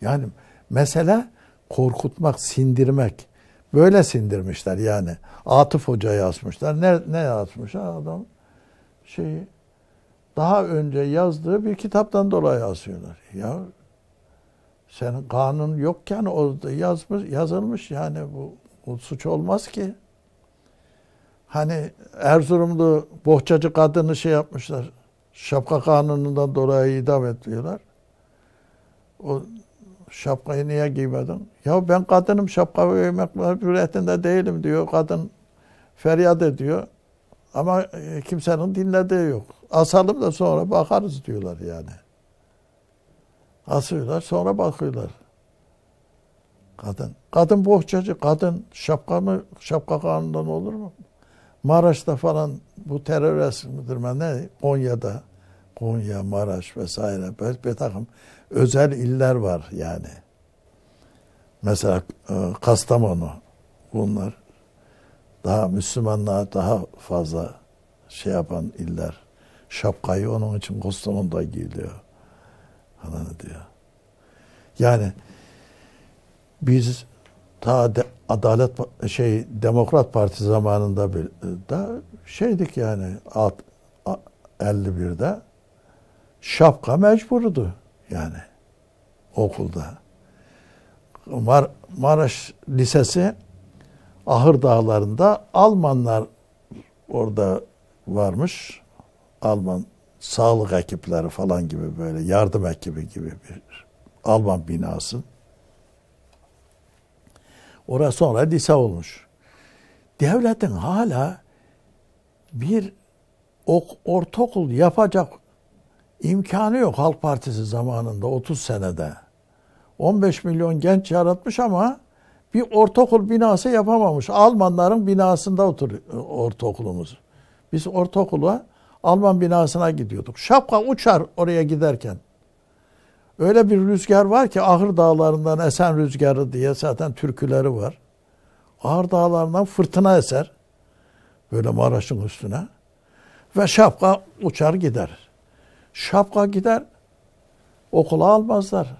Yani mesela korkutmak, sindirmek. Böyle sindirmişler yani. Atıf Hoca yazmışlar. Ne, ne yazmışlar adam? Şeyi daha önce yazdığı bir kitaptan dolayı yazıyorlar. Ya sen kanun yokken o yazmış, yazılmış yani bu, bu suç olmaz ki. Hani Erzurumlu bohçacı kadını şey yapmışlar. Şapka kanunundan dolayı idam ediyorlar. O şapkayı niye giymedin? Ya ben kadınım şapka giymek mecburiyetinde değilim diyor. Kadın feryat ediyor. Ama e, kimsenin dinlediği yok. Asalım da sonra bakarız diyorlar yani. Asıyorlar sonra bakıyorlar. Kadın. Kadın bohçacı. Kadın şapka mı? Şapka kanından olur mu? Maraş'ta falan bu terör resmidir ben ne? Konya'da. Konya, Maraş vesaire böyle bir takım özel iller var yani. Mesela e, Kastamonu bunlar daha Müslümanlığa daha fazla şey yapan iller. Şapkayı onun için Kastamonu'da giyiliyor. Anladın diyor. Yani biz ta de, Adalet şey Demokrat Parti zamanında bir, e, da şeydik yani alt, 51'de şapka mecburdu yani okulda. Mar Maraş Lisesi Ahır Dağları'nda Almanlar orada varmış. Alman sağlık ekipleri falan gibi böyle yardım ekibi gibi bir Alman binası. Orası sonra lise olmuş. Devletin hala bir ok, ortaokul yapacak imkanı yok Halk Partisi zamanında 30 senede. 15 milyon genç yaratmış ama bir ortaokul binası yapamamış. Almanların binasında otur ortaokulumuz. Biz ortaokula Alman binasına gidiyorduk. Şapka uçar oraya giderken. Öyle bir rüzgar var ki Ahır Dağları'ndan esen rüzgarı diye zaten türküleri var. Ahır Dağları'ndan fırtına eser. Böyle Maraş'ın üstüne. Ve şapka uçar gider. Şapka gider. Okula almazlar.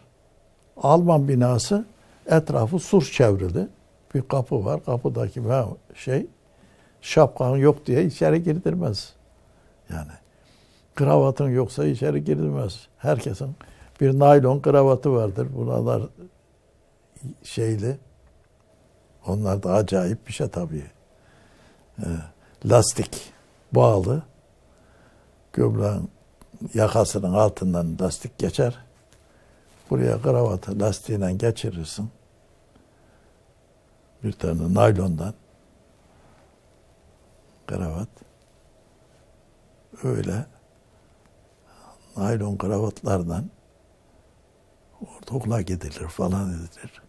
Alman binası etrafı sur çevrili. Bir kapı var. Kapıdaki şey şapkan yok diye içeri girdirmez. Yani kravatın yoksa içeri girilmez. Herkesin bir naylon kravatı vardır. Buralar şeyli. Onlar da acayip bir şey tabii. Ee, lastik bağlı. Gömleğin yakasının altından lastik geçer. Buraya kravatı lastiğinden geçirirsin. Bir tane naylondan kravat. Öyle naylon kravatlardan ortaokula gidilir falan edilir.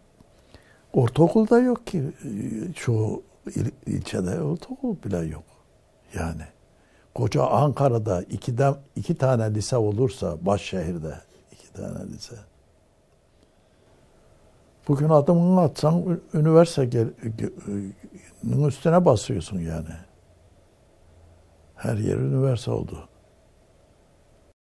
Ortaokulda yok ki e, çoğu il, ilçede ortaokul bile yok. Yani koca Ankara'da iki, de, iki tane lise olursa baş şehirde iki tane lise. Bugün adımını atsan üniversitenin üstüne basıyorsun yani. Her yer üniversite oldu.